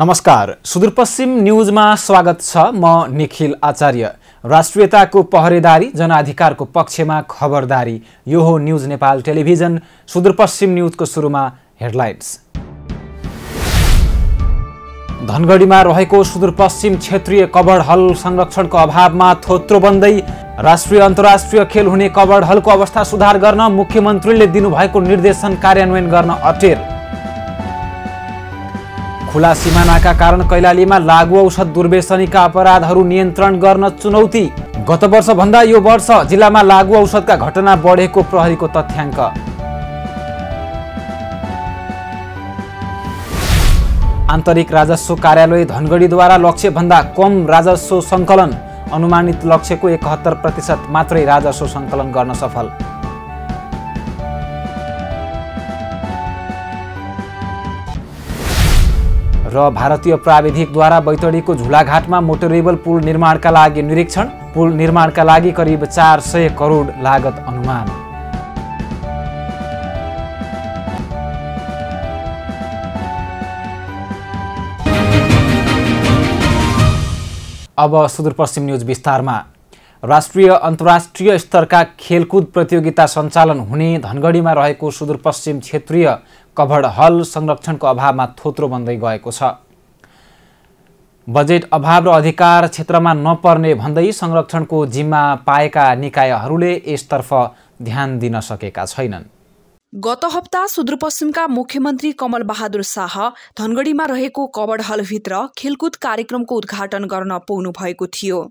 नमस्कार सुदूरपश्चिम न्युजमा स्वागत छ म निखिल आचार्य राष्ट्रियताको पहरेदारी जनाधिकारको पक्षमा खबरदारी यो हो न्युज नेपाल टेलिभिजन सुदूरपश्चिम न्युजको सुरुमा हेडलाइन्स धनगढीमा रहेको सुदूरपश्चिम क्षेत्रीय कबड हल संरक्षणको अभावमा थोत्रो बन्दै राष्ट्रिय अन्तर्राष्ट्रिय खेल हुने कबड हलको अवस्था सुधार गर्न मुख्यमन्त्रीले दिनुभएको निर्देशन कार्यान्वयन गर्न अटेर खुला सिमानाका कारण कैलालीमा लागु औषध दुर्वेशनीका अपराधहरू नियन्त्रण गर्न चुनौती गत वर्षभन्दा यो वर्ष जिल्लामा लागु औषधका घटना बढेको प्रहरीको तथ्याङ्क आन्तरिक राजस्व कार्यालय धनगढीद्वारा लक्ष्यभन्दा कम राजस्व सङ्कलन अनुमानित लक्ष्यको एकहत्तर प्रतिशत मात्रै राजस्व सङ्कलन गर्न सफल र भारतीय प्राविधिकद्वारा बैतडीको झुलाघाटमा मोटरेबल पुल निर्माणका लागि निरीक्षण पुल निर्माणका लागि करिब चार सय करोड लागत अनुमान अब सुदूरपश्चिम न्युज विस्तारमा राष्ट्रिय अन्तर्राष्ट्रिय स्तरका खेलकुद प्रतियोगिता सञ्चालन हुने धनगढीमा रहेको सुदूरपश्चिम क्षेत्रीय कभर हल संरक्षणको अभावमा थोत्रो बन्दै गएको छ बजेट अभाव र अधिकार क्षेत्रमा नपर्ने भन्दै संरक्षणको जिम्मा पाएका निकायहरूले यसतर्फ ध्यान दिन सकेका छैनन् गत हप्ता सुदूरपश्चिमका मुख्यमन्त्री कमल बहादुर शाह धनगढीमा रहेको कबड हलभित्र खेलकुद कार्यक्रमको उद्घाटन गर्न पुग्नु भएको थियो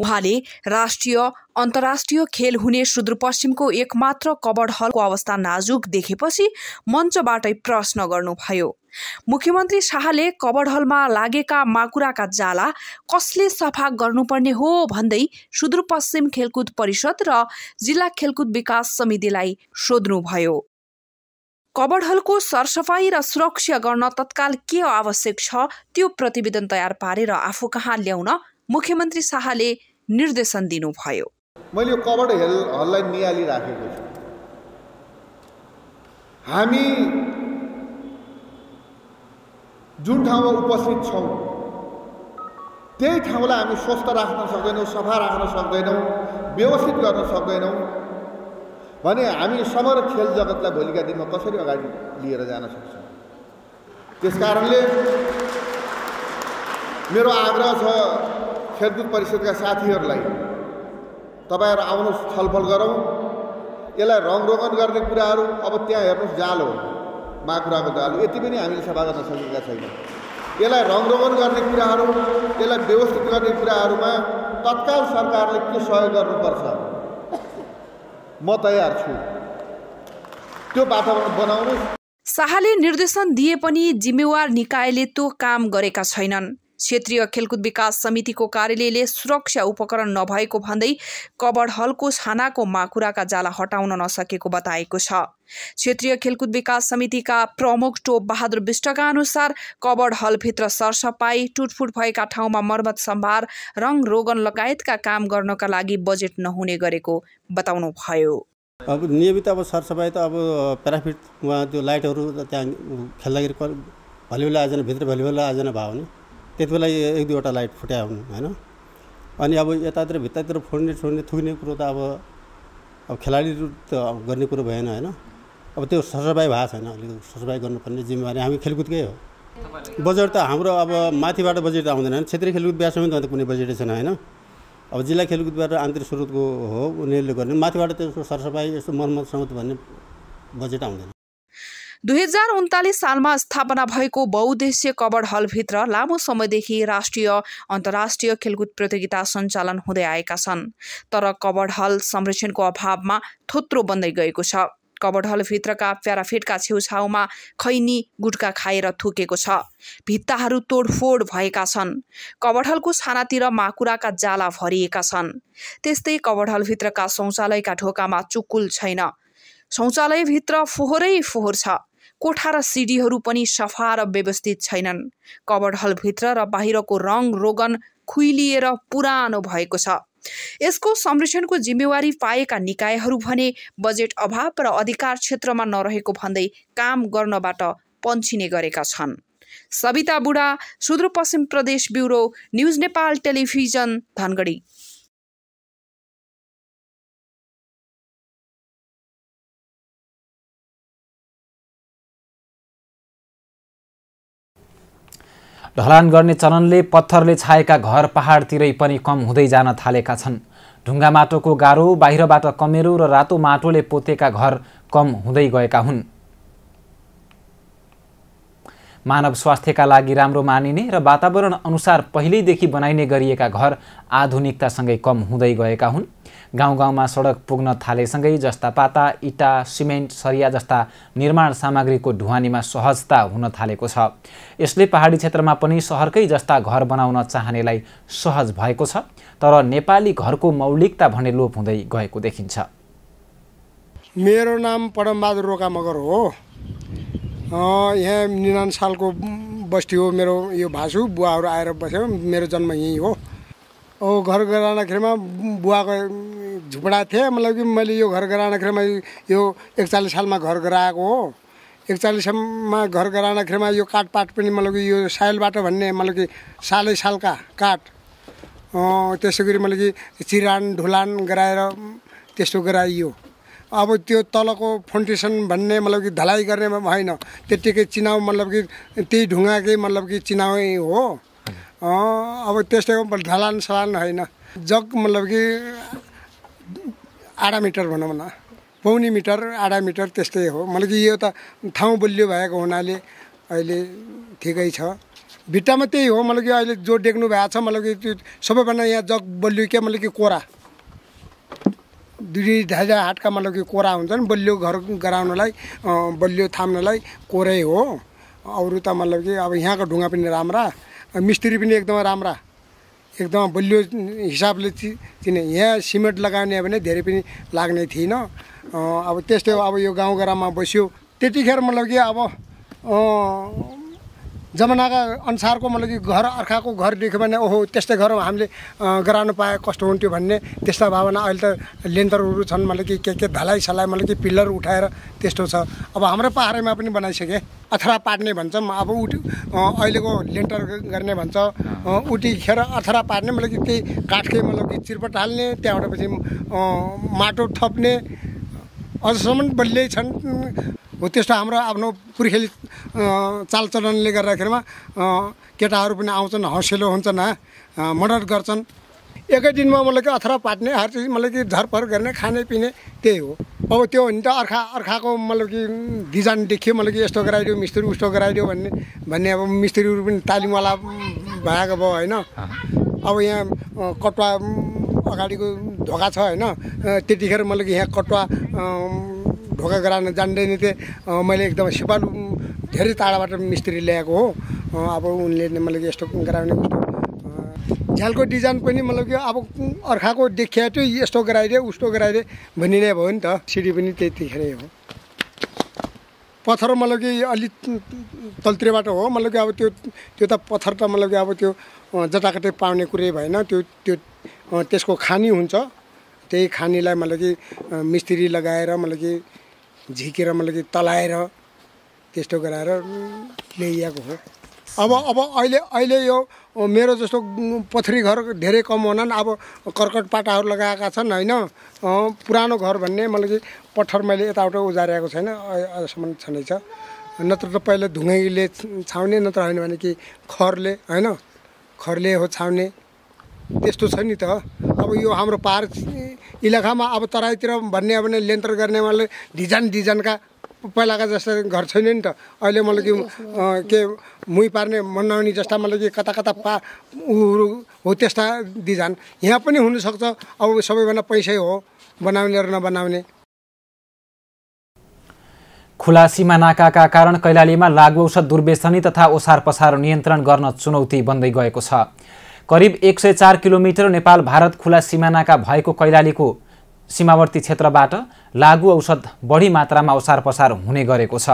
उहाँले राष्ट्रिय अन्तर्राष्ट्रिय खेल हुने सुदूरपश्चिमको एकमात्र कबड हलको अवस्था नाजुक देखेपछि मञ्चबाटै प्रश्न गर्नुभयो मुख्यमन्त्री शाहले कबड हलमा लागेका माकुराका जाला कसले सफा गर्नुपर्ने हो भन्दै सुदूरपश्चिम खेलकुद परिषद र जिल्ला खेलकुद विकास समितिलाई सोध्नुभयो कबड हलको सरसफाई र सुरक्षा गर्न तत्काल के आवश्यक छ त्यो प्रतिवेदन तयार पारेर आफू कहाँ ल्याउन मुख्यमन्त्री शाहले निर्देशन दिनुभयो मैले यो कबाट हेल हललाई निहालिराखेको छु हामी जुन ठाउँमा उपस्थित छौँ त्यही ठाउँलाई हामी स्वस्थ राख्न सक्दैनौँ सफा राख्न सक्दैनौँ व्यवस्थित गर्न सक्दैनौँ भने हामी समग्र खेल जगतलाई भोलिका दिनमा कसरी अगाडि लिएर जान सक्छौँ त्यस कारणले मेरो आग्रह छ खेलकुद परिषदका साथीहरूलाई तपाईँहरू आउनुहोस् छलफल गरौँ यसलाई रङरोगन गर्ने कुराहरू अब त्यहाँ हेर्नुहोस् जाल हो माकुराको जाल यति पनि हामीले सभा गर्न सकेका छैनौँ यसलाई रङरोगन गर्ने कुराहरू यसलाई व्यवस्थित गर्ने कुराहरूमा तत्काल सरकारले के सहयोग गर्नुपर्छ म तयार छु त्यो वातावरण बनाउनुहोस् शाहले निर्देशन दिए पनि जिम्मेवार निकायले त्यो काम गरेका छैनन् क्षेत्रीय खेलकुद विकास समितिको कार्यालयले सुरक्षा उपकरण नभएको भन्दै कबड हलको छानाको माकुराका जाला हटाउन नसकेको बताएको छ क्षेत्रीय खेलकुद विकास समितिका प्रमुख टोप बहादुर विष्टका अनुसार कबड हलभित्र सरसफाई टुटफुट भएका ठाउँमा मर्मत सम्भार रङ रोगन लगायतका काम गर्नका लागि बजेट नहुने गरेको बताउनुभयो भयो अब नियमित अब सरसफाइ त अब प्याराफिट उहाँ त्यो लाइटहरू त्यहाँ खेल्दाखेरि भलिबल आयोजना भित्र भलिबल आयोजना भयो भने त्यति बेला एक दुईवटा लाइट फुट्या हुन् होइन अनि अब यतातिर भित्तातिर फोड्ने छोड्ने थुक्ने कुरो त अब अब खेलाडी त गर्ने कुरो भएन होइन अब त्यो सरसफाइ भएको छैन अलिक सरसफाइ गर्नुपर्ने जिम्मेवारी हामी खेलकुदकै हो बजेट त हाम्रो अब माथिबाट बजेट आउँदैन क्षेत्रीय खेलकुद व्यासमा पनि त कुनै बजेटै छैन होइन अब जिल्ला खेलकुदबाट आन्तरिक स्रोतको हो उनीहरूले गर्ने माथिबाट त्यसको सरसफाइ यस्तो मर्मत समत भन्ने बजेट आउँदैन दुई हजार उन्तालिस सालमा स्थापना भएको बहुद्देश्य कबड हलभित्र लामो समयदेखि राष्ट्रिय अन्तर्राष्ट्रिय खेलकुद प्रतियोगिता सञ्चालन हुँदै आएका छन् तर कबड हल संरक्षणको अभावमा थोत्रो बन्दै गएको छ कबड हलभित्रका प्याराफिटका छेउछाउमा खैनी गुटका खाएर थुकेको छ भित्ताहरू तोडफोड भएका छन् कबडहलको छानातिर माकुराका जाला भरिएका छन् त्यस्तै हलभित्रका शौचालयका ढोकामा चुकुल छैन शौचालयभित्र फोहोरै फोहोर छ कोठा र सिडीहरू पनि सफा र व्यवस्थित छैनन् कबड हलभित्र र बाहिरको रङ रोगन खुइलिएर पुरानो भएको छ यसको संरक्षणको जिम्मेवारी पाएका निकायहरू भने बजेट अभाव र अधिकार क्षेत्रमा नरहेको भन्दै काम गर्नबाट पन्छिने गरेका छन् Savita Budha Sudurpashchim Pradesh bureau news Nepal television Dhangadhi ढलान गर्ने चलनले पत्थरले छाएका घर पहाडतिरै पनि कम हुँदै जान थालेका छन् ढुङ्गा माटोको गाह्रो बाहिरबाट कमेरो र रातो माटोले पोतेका घर कम हुँदै गएका हुन् मानव स्वास्थ्यका लागि राम्रो मानिने र वातावरण अनुसार पहिल्यैदेखि बनाइने गरिएका घर आधुनिकतासँगै कम हुँदै गएका हुन् गाउँ गाउँमा सडक पुग्न थालेसँगै जस्ता पाता इटा सिमेन्ट सरिया जस्ता निर्माण सामग्रीको ढुवानीमा सहजता हुन थालेको छ यसले पहाडी क्षेत्रमा पनि सहरकै जस्ता घर बनाउन चाहनेलाई सहज भएको छ तर नेपाली घरको मौलिकता भने लोप हुँदै गएको देखिन्छ मेरो नाम परमबहादुर रोका मगर हो यहाँ निनान सालको बस्ती हो मेरो यो भाषु बुवाहरू आएर बस्यो मेरो जन्म यहीँ हो घर गराउँदाखेरिमा बुवाको झुपडा थिएँ मतलब कि मैले यो घर मैले यो एकचालिस सालमा घर गराएको हो एकचालिसमा घर गराउँदाखेरिमा यो काठपाट पनि मतलब कि यो साइलबाट भन्ने मतलब कि सालै सालका काठ त्यसै गरी मतलब कि चिरान ढुलान गराएर त्यस्तो गराइयो अब त्यो तलको फाउन्डेसन भन्ने मतलब कि धलाइ गर्ने होइन त्यत्तिकै चिनाउ मतलब कि त्यही ढुङ्गाकै मतलब कि चिनावै हो अब त्यस्तै ढलान सलान होइन जग मतलब कि आधा मिटर भनौँ न पौनी मिटर आधा मिटर त्यस्तै हो मलाई कि यो त ठाउँ बलियो भएको हुनाले अहिले ठिकै छ भिट्टामा त्यही हो मतलब कि अहिले जो देख्नु भएको छ मतलब कि त्यो सबैभन्दा यहाँ जग बलियो क्या मतलब कि कोरा दुई ढाइजा हाटका मतलब कि कोरा हुन्छन् बलियो घर गराउनलाई बलियो थाम्नलाई कोरै हो अरू त मतलब कि अब यहाँको ढुङ्गा पनि राम्रा मिस्त्री पनि एकदमै राम्रा एकदम बलियो हिसाबले किन यहाँ सिमेन्ट लगाउने भने धेरै पनि लाग्ने थिएन अब त्यस्तै अब यो गाउँ ग्राममा बस्यो त्यतिखेर मतलब कि अब जमानाका अनुसारको मतलब कि घर अर्खाको घर देख्यो भने ओहो त्यस्तै घर हामीले गराउनु पाए कस्तो हुन्थ्यो भन्ने त्यस्ता भावना अहिले त लेन्टरहरू छन् मतलब कि के के धलाइ सलाइ मतलब कि पिल्लर उठाएर त्यस्तो छ अब हाम्रो पाहाडमा पनि बनाइसके अथरा पार्ने भन्छौँ अब उठ अहिलेको लेन्टर गर्ने भन्छ उटी खेर अथरा पार्ने मतलब कि त्यही काठकै मतलब कि चिरपट हाल्ने त्यहाँबाट पछि माटो थप्ने अझसम्म बलियै छन् हो त्यस्तो हाम्रो आफ्नो पुर्खेली चालचलनले गर्दाखेरिमा केटाहरू पनि आउँछन् हँसेलो हुन्छन् मर्डर गर्छन् एकै दिनमा मतलब कि अथरा पाट्ने हर चिज मतलब कि झरफर गर्ने पिने त्यही हो अब त्यो भने त अर्खा अर्खाको मतलब कि डिजाइन देखियो मतलब कि यस्तो गराइदियो मिस्त्री उस्तो गराइदियो भन्ने भन्ने अब मिस्त्रीहरू पनि तालिमवाला भएको भयो होइन अब यहाँ कटुवा अगाडिको धोका छ होइन त्यतिखेर मतलब कि यहाँ कटुवा ढोका गराउन जान्दैन थिएँ मैले एकदम सिपालु धेरै टाढाबाट मिस्त्री ल्याएको हो अब उनले मलाई यस्तो गराउने कस्तो झ्यालको डिजाइन पनि मतलब कि अब अर्खाको देखिया त्यो यस्तो गराइदिए उस्तो गराइदिए भनिने भयो नि त सिडी पनि त्यतिखेरै हो पत्थर मतलब कि अलिक तल्तिरबाट हो मतलब कि अब त्यो त्यो त पत्थर त मतलब कि अब त्यो जताकटै पाउने कुरै भएन त्यो त्यो त्यसको खानी हुन्छ त्यही खानीलाई मतलब कि मिस्त्री लगाएर मतलब कि झिकेर मलाई त्यो तलाएर त्यस्तो गराएर ल्याइएको हो अब अब अहिले अहिले यो मेरो जस्तो पथरी घर धेरै कम हुनन् अब कर्कट पाटाहरू लगाएका छन् होइन पुरानो घर भन्ने मैले कि पत्थर मैले यताबाट उजारेको छैन अहिलेसम्म छँदैछ नत्र त पहिला धुङ्गैले छाउने नत्र होइन भने कि खरले होइन खरले हो छाउने त्यस्तो छ नि त अब यो हाम्रो पाहाड इलाकामा अब तराईतिर भन्ने हो भने गर्ने मैले डिजाइन डिजाइनका पहिलाका जस्तो घर छैन नि त अहिले मतलब कि के मुही पार्ने मनाउने जस्ता मतलब कि कता कता पा हो त्यस्ता डिजाइन यहाँ पनि हुनसक्छ अब सबैभन्दा पैसै हो बनाउने र नबनाउने खुला नाकाका कारण कैलालीमा लागु औषध दुर्वेसनी तथा ओसार पसार नियन्त्रण गर्न चुनौती बन्दै गएको छ करिब एक सय चार किलोमिटर नेपाल भारत खुला सिमानाका भएको कैलालीको सीमावर्ती क्षेत्रबाट लागु औषध बढी मात्रामा ओसार पसार हुने गरेको छ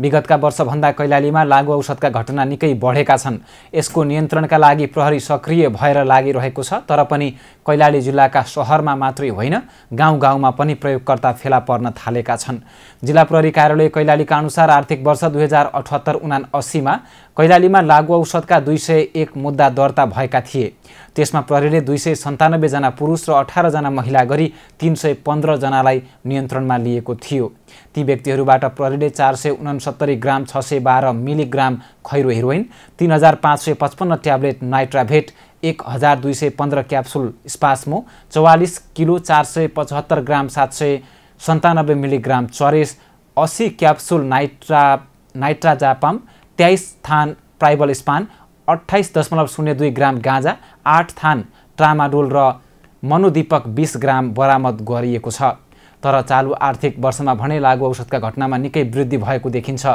विगतका वर्षभन्दा कैलालीमा लागु औषधका घटना निकै बढेका छन् यसको नियन्त्रणका लागि प्रहरी सक्रिय भएर लागिरहेको छ तर पनि कैलाली जिल्लाका सहरमा मात्रै होइन गाउँ गाउँमा पनि प्रयोगकर्ता फेला पर्न थालेका छन् जिल्ला प्रहरी कार्यालय कैलालीका अनुसार आर्थिक वर्ष दुई हजार अठहत्तर उना अस्सीमा कैलालीमा लागु औषधका दुई सय एक मुद्दा दर्ता भएका थिए त्यसमा प्रहरीले दुई सय सन्तानब्बेजना पुरुष र अठारजना महिला गरी तिन सय पन्ध्रजनालाई नियन्त्रणमा लिएको थियो ती व्यक्तिहरूबाट प्रहरीले चार सय उनसत्तरी ग्राम छ सय बाह्र मिलिग्राम खैरो हेरोइन तिन हजार पाँच सय पचपन्न ट्याब्लेट नाइट्राभेट एक हजार दुई सय पन्ध्र क्याप्सुल स्पास्मो चौवालिस किलो चार सय पचहत्तर ग्राम सात सय सन्तानब्बे मिलिग्राम चरेस अस्सी क्याप्सुल नाइट्रा नाइट्राजापाम तेइस थान ट्राइबल स्पान अठाइस दशमलव शून्य दुई ग्राम गाँजा आठ थान ट्रामाडोल र मनोदीपक बिस ग्राम बरामद गरिएको छ तर चालु आर्थिक वर्षमा भने लागु औषधका घटनामा निकै वृद्धि भएको देखिन्छ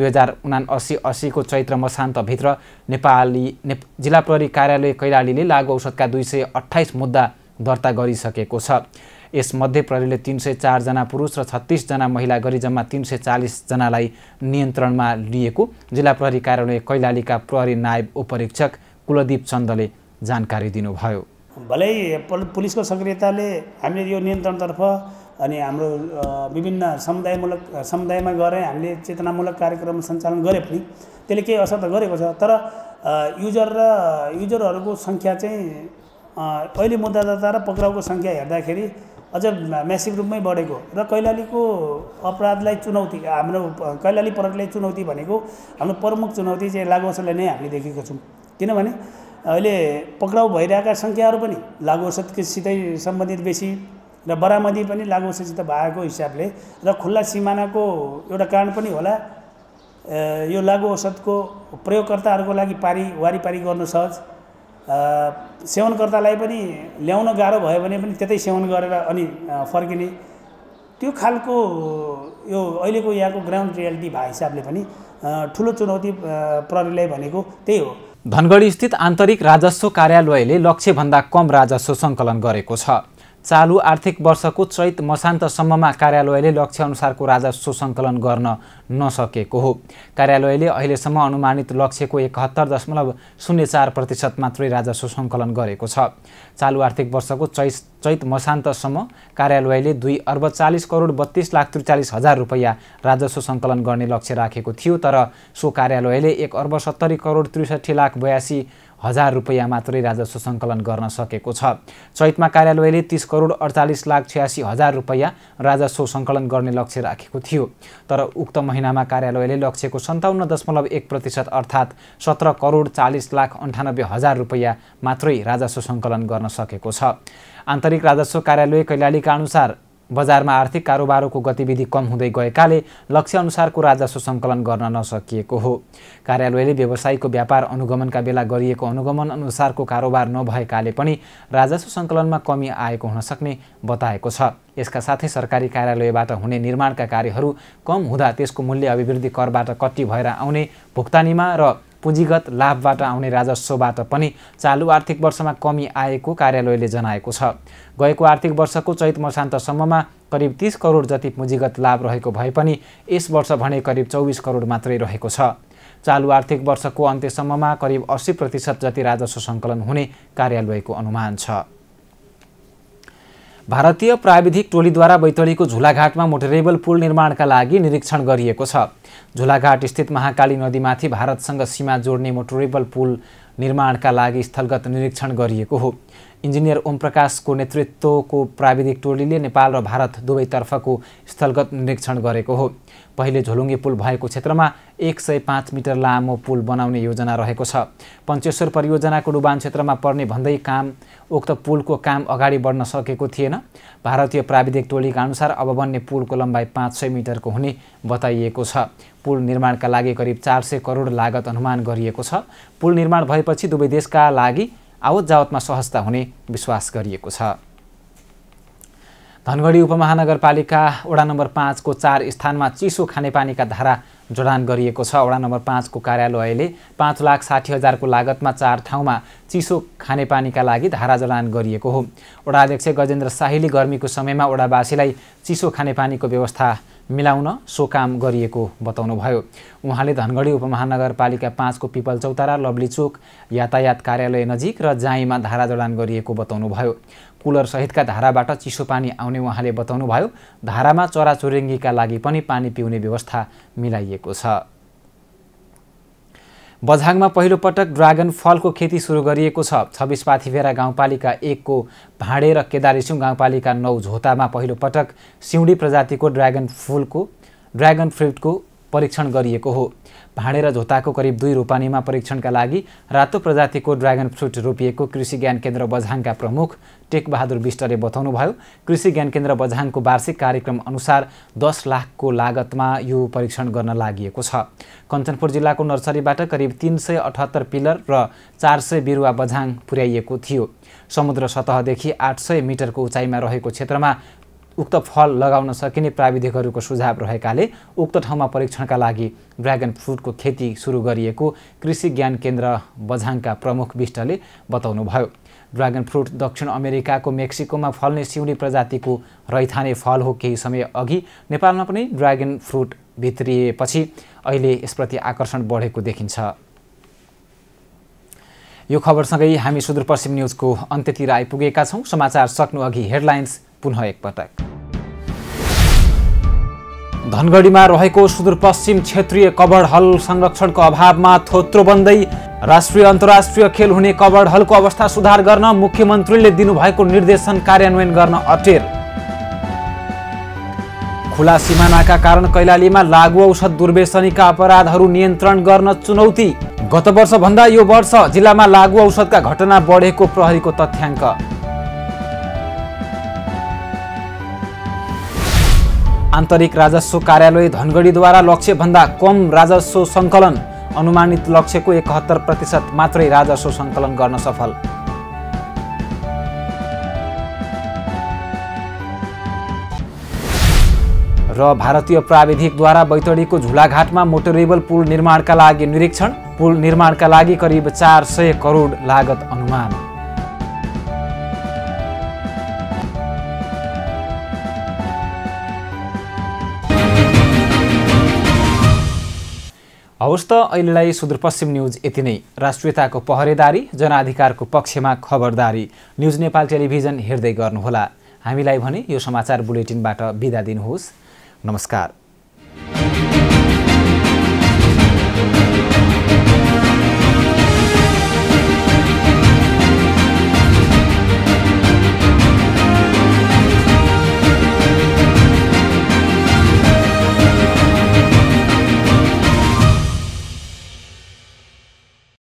दुई हजार उना अस्सी अस्सीको चैत्र मसान्तभित्र नेपाली ने जिल्ला प्रहरी कार्यालय कैलालीले लागु औषधका दुई सय अठाइस मुद्दा दर्ता गरिसकेको छ यसमध्ये प्रहरीले तिन सय चारजना पुरुष र छत्तिसजना महिला गरी जम्मा तिन सय चालिसजनालाई नियन्त्रणमा लिएको जिल्ला प्रहरी कार्यालय कैलालीका प्रहरी नायब उपरीक्षक कुलदीप चन्दले जानकारी दिनुभयो भलै पुलिसको सक्रियताले हामीले यो नियन्त्रणतर्फ अनि हाम्रो विभिन्न समुदायमूलक समुदायमा गएर हामीले चेतनामूलक कार्यक्रम सञ्चालन गरे पनि त्यसले केही असर त गरेको छ तर युजर र युजरहरूको सङ्ख्या चाहिँ अहिले मुद्दादाता र पक्राउको सङ्ख्या हेर्दाखेरि अझ म्यासिभ रूपमै बढेको र कैलालीको अपराधलाई चुनौती हाम्रो कैलाली प्रहरीलाई चुनौती भनेको हाम्रो प्रमुख चुनौती चाहिँ लागुवसतलाई नै हामीले देखेको छौँ किनभने अहिले पक्राउ भइरहेका सङ्ख्याहरू पनि लागुवसतसितै सम्बन्धित बेसी र बरामदी पनि लागुवसतसित भएको हिसाबले र खुल्ला सिमानाको एउटा कारण पनि होला यो लागु औषधको प्रयोगकर्ताहरूको लागि पारी वारिपारी गर्नु सहज सेवनकर्तालाई पनि ल्याउन गाह्रो भयो भने पनि त्यतै सेवन गरेर अनि फर्किने त्यो खालको यो अहिलेको यहाँको ग्राउन्ड रियालिटी भए हिसाबले पनि ठुलो चुनौती प्रहरीलाई भनेको त्यही हो धनगढी स्थित आन्तरिक राजस्व कार्यालयले लक्ष्यभन्दा कम राजस्व सङ्कलन गरेको छ चालु आर्थिक वर्षको चैत मसान्तसम्ममा कार्यालयले लक्ष्यअनुसारको राजस्व सङ्कलन गर्न नसकेको हो कार्यालयले अहिलेसम्म अनुमानित लक्ष्यको एकहत्तर दशमलव शून्य चार प्रतिशत मात्रै राजस्व सङ्कलन गरेको छ चालु आर्थिक वर्षको चैत चैत मसान्तसम्म कार्यालयले दुई अर्ब चालिस करोड बत्तिस लाख त्रिचालिस हजार रुपियाँ राजस्व सङ्कलन गर्ने लक्ष्य राखेको थियो तर सो कार्यालयले एक अर्ब सत्तरी करोड त्रिसठी लाख बयासी हजार रुपियाँ मात्रै राजस्व सङ्कलन गर्न सकेको छ चैतमा कार्यालयले तिस करोड अडचालिस लाख छ्यासी हजार रुपियाँ राजस्व सङ्कलन गर्ने लक्ष्य राखेको थियो तर उक्त महिनामा कार्यालयले लक्ष्यको सन्ताउन्न दशमलव एक प्रतिशत अर्थात् सत्र करोड चालिस लाख अन्ठानब्बे हजार रुपियाँ मात्रै राजस्व सङ्कलन गर्न सकेको छ आन्तरिक राजस्व कार्यालय कैलालीका अनुसार बजारमा आर्थिक कारोबारको गतिविधि कम हुँदै गएकाले लक्ष्यअनुसारको राजस्व सङ्कलन गर्न नसकिएको हो कार्यालयले व्यवसायीको व्यापार अनुगमनका बेला गरिएको अनुगमन अनुसारको कारोबार नभएकाले पनि राजस्व सङ्कलनमा कमी आएको हुन सक्ने बताएको छ यसका साथै सरकारी कार्यालयबाट हुने निर्माणका कार्यहरू कम हुँदा त्यसको मूल्य अभिवृद्धि करबाट कट्टी भएर आउने भुक्तानीमा र पुँजीगत लाभबाट आउने राजस्वबाट पनि चालु आर्थिक वर्षमा कमी आएको कार्यालयले जनाएको छ गएको आर्थिक वर्षको चैत मसान्तसम्ममा करिब तिस करोड जति पुँजीगत लाभ रहेको भए पनि यस वर्ष भने करिब चौबिस करोड मात्रै रहेको छ चालु आर्थिक वर्षको अन्त्यसम्ममा करिब अस्सी प्रतिशत जति राजस्व सङ्कलन हुने कार्यालयको अनुमान छ भारतीय प्राविधिक टोलीद्वारा बैतडीको झुलाघाटमा मोटरेबल पुल निर्माणका लागि निरीक्षण गरिएको छ झोलाघाट स्थित महाकाली नदीमाथि भारतसँग सीमा जोड्ने मोटोरेबल पुल निर्माणका लागि स्थलगत निरीक्षण गरिएको हो इन्जिनियर ओमप्रकाशको नेतृत्वको प्राविधिक टोलीले नेपाल र भारत दुवैतर्फको स्थलगत निरीक्षण गरेको हो पहिले झोलुङ्गे पुल भएको क्षेत्रमा एक सय पाँच मिटर लामो पुल बनाउने योजना रहेको छ पञ्चेश्वर परियोजनाको डुबान क्षेत्रमा पर्ने भन्दै काम उक्त पुलको काम अगाडि बढ्न सकेको थिएन भारतीय प्राविधिक टोलीका अनुसार अब बन्ने पुलको लम्बाइ पाँच सय मिटरको हुने बताइएको छ पुल निर्माणका लागि करिब चार सय करोड लागत अनुमान गरिएको छ पुल निर्माण भएपछि दुवै देशका लागि आवत जावतमा सहजता हुने विश्वास गरिएको छ धनगढी उपमहानगरपालिका वडा नम्बर पाँचको चार स्थानमा चिसो खानेपानीका धारा जोडान गरिएको छ वडा नम्बर पाँचको कार्यालयले पाँच लाख साठी हजारको लागतमा चार ठाउँमा चिसो खानेपानीका लागि धारा जडान गरिएको हो वडा अध्यक्ष गजेन्द्र शाहीले गर्मीको समयमा वडावासीलाई चिसो खानेपानीको व्यवस्था मिलाउन सो काम गरिएको बताउनुभयो उहाँले धनगढी उपमहानगरपालिका पाँचको पिपल चौतारा लब्लीचोक यातायात कार्यालय नजिक र जाइमा धारा जडान गरिएको बताउनुभयो सहितका धाराबाट चिसो पानी आउने उहाँले बताउनुभयो धारामा चराचुरुङ्गीका लागि पनि पानी पिउने व्यवस्था मिलाइएको छ बझाङमा पहिलोपटक ड्रागन फलको खेती सुरु गरिएको छ छब्बिस पाथिभेरा गाउँपालिका एकको भाँडे र केदारेसुङ गाउँपालिका नौ झोतामा पहिलोपटक सिउँडी प्रजातिको ड्रागन फुलको ड्रागन फ्रुटको परीक्षण गरिएको हो भाँडेर झोताको करिब दुई रोपानीमा परीक्षणका लागि रातो प्रजातिको ड्रागन फ्रुट रोपिएको कृषि ज्ञान केन्द्र बझाङका प्रमुख टेकबहादुर विष्टले बताउनुभयो कृषि ज्ञान केन्द्र बझाङको वार्षिक कार्यक्रम अनुसार दस लाखको लागतमा यो परीक्षण गर्न लागि छ कञ्चनपुर जिल्लाको नर्सरीबाट करिब तिन सय अठहत्तर पिलर र चार सय बिरुवा बझाङ पुर्याइएको थियो समुद्र सतहदेखि आठ सय मिटरको उचाइमा रहेको क्षेत्रमा उक्त फल लगाउन सकिने प्राविधिकहरूको सुझाव रहेकाले उक्त ठाउँमा परीक्षणका लागि ड्रागन फ्रुटको खेती सुरु गरिएको कृषि ज्ञान केन्द्र बझाङका प्रमुख विष्टले बताउनुभयो ड्रागन फ्रुट दक्षिण अमेरिकाको मेक्सिकोमा फल्ने सिउडी प्रजातिको रैथाने फल हो केही समय अघि नेपालमा पनि ड्रागन फ्रुट भित्रिएपछि अहिले यसप्रति आकर्षण बढेको देखिन्छ यो खबरसँगै हामी सुदूरपश्चिम न्युजको अन्त्यतिर आइपुगेका छौँ समाचार सक्नु अघि हेडलाइन्स पुनः एकपटक धनगढीमा रहेको सुदूरपश्चिम क्षेत्रीय कबड हल संरक्षणको अभावमा थोत्रो बन्दै राष्ट्रिय अन्तर्राष्ट्रिय खेल हुने कबड हलको अवस्था सुधार गर्न मुख्यमन्त्रीले दिनुभएको निर्देशन कार्यान्वयन गर्न अटेर खुला सिमानाका कारण कैलालीमा लागु औषध दुर्वेसनीका अपराधहरू नियन्त्रण गर्न चुनौती गत वर्षभन्दा यो वर्ष जिल्लामा लागु औषधका घटना बढेको प्रहरीको तथ्याङ्क आन्तरिक राजस्व कार्यालय धनगढीद्वारा लक्ष्यभन्दा कम राजस्व सङ्कलन अनुमानित लक्ष्यको एकहत्तर प्रतिशत मात्रै राजस्व सङ्कलन गर्न सफल र भारतीय प्राविधिकद्वारा बैतडीको झुलाघाटमा मोटरेबल पुल निर्माणका लागि निरीक्षण पुल निर्माणका लागि करिब चार सय करोड लागत अनुमान हवस् त अहिलेलाई सुदूरपश्चिम न्युज यति नै राष्ट्रियताको पहरेदारी जनाधिकारको पक्षमा खबरदारी न्युज नेपाल टेलिभिजन हेर्दै गर्नुहोला हामीलाई भने यो समाचार बुलेटिनबाट बिदा दिनुहोस् नमस्कार